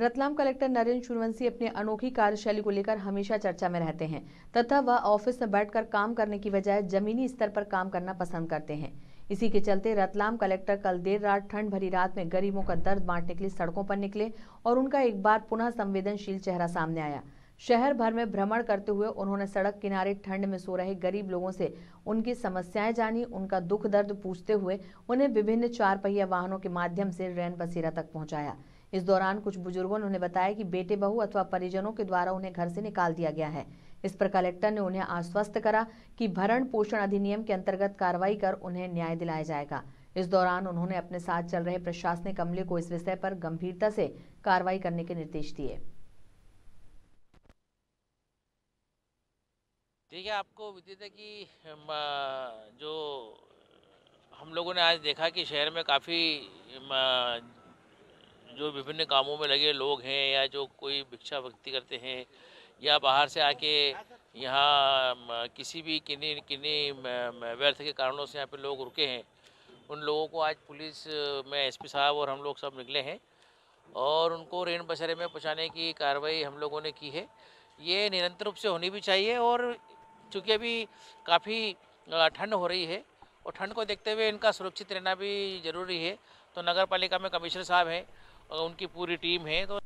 Ratlam collector Narendra Suryavanshi अपनी अनोखी कार्यशैली को लेकर हमेशा चर्चा में रहते हैं तथा वह ऑफिस में बैठकर काम करने की बजाय जमीनी स्तर पर काम करना पसंद करते हैं इसी के चलते रतलाम कलेक्टर कल देर रात ठंड भरी रात में गरीबों का दर्द बांटने के लिए सड़कों पर निकले और उनका एक बार पुनः संवेदनशील चेहरा सामने आया शहर भर में भ्रमण करते हुए उन्होंने सड़क किनारे ठंड में सो रहे गरीब लोगों से उनकी समस्याएं जानी उनका दुख दर्द पूछते हुए उन्हें विभिन्न चार पहिया वाहनों के माध्यम से रैन बसेरा तक पहुंचाया इस दौरान कुछ बुजुर्गों ने उन्हें बताया कि बेटे बहू अथवा परिजनों के द्वारा उन्हें घर से निकाल दिया गया है इस पर कलेक्टर ने उन्हें आश्वस्त करा कि भरण पोषण अधिनियम के अंतर्गत कार्रवाई कर उन्हें न्याय दिलाया जाएगा इस दौरान उन्होंने अपने साथ चल रहे प्रशासनिक अमले को इस विषय पर गंभीरता से कार्रवाई करने के निर्देश दिए देखिए आपको विदित है कि जो हम लोगों ने आज देखा कि शहर में काफ़ी जो विभिन्न कामों में लगे लोग हैं या जो कोई भिक्षा भक्ति करते हैं या बाहर से आके यहाँ किसी भी किन्नी किन्नी व्यर्थ के कारणों से यहाँ पे लोग रुके हैं उन लोगों को आज पुलिस में एसपी साहब और हम लोग सब निकले हैं और उनको रेन बसेरे में पहुँचाने की कार्रवाई हम लोगों ने की है ये निरंतर रूप से होनी भी चाहिए और चूँकि अभी काफ़ी ठंड हो रही है और ठंड को देखते हुए इनका सुरक्षित रहना भी ज़रूरी है तो नगर पालिका में कमिश्नर साहब हैं उनकी पूरी टीम है तो